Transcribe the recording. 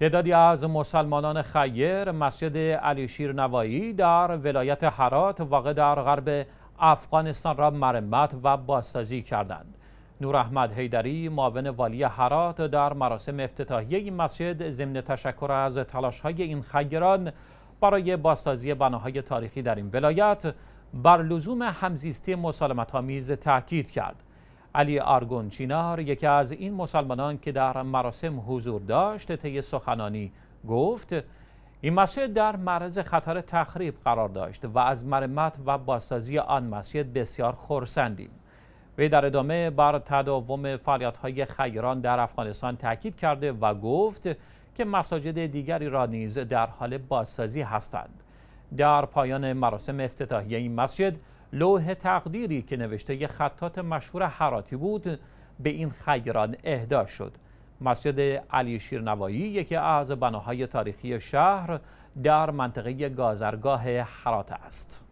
تعدادی از مسلمانان خیر مسجد علیشیر نوایی در ولایت حرات واقع در غرب افغانستان را مرمت و بازسازی کردند. نور احمد حیدری معاون والی حرات در مراسم افتتاحیه این مسجد ضمن تشکر از تلاش های این خیران برای بازسازی بناهای تاریخی در این ولایت بر لزوم همزیستی مسالمت میز تاکید کرد. علی آرگون چینار یکی از این مسلمانان که در مراسم حضور داشت طی سخنانی گفت این مسجد در معرض خطر تخریب قرار داشت و از مرمت و بازسازی آن مسجد بسیار خرسندیم وی در ادامه بر تداوم فعالیت‌های خیران در افغانستان تاکید کرده و گفت که مساجد دیگری را نیز در حال بازسازی هستند در پایان مراسم افتتاحیه این مسجد لوح تقدیری که نوشته یه خطات مشهور حراتی بود به این خیران اهدا شد مسجد علی شیرنوایی یکی از بناهای تاریخی شهر در منطقه گازرگاه حرات است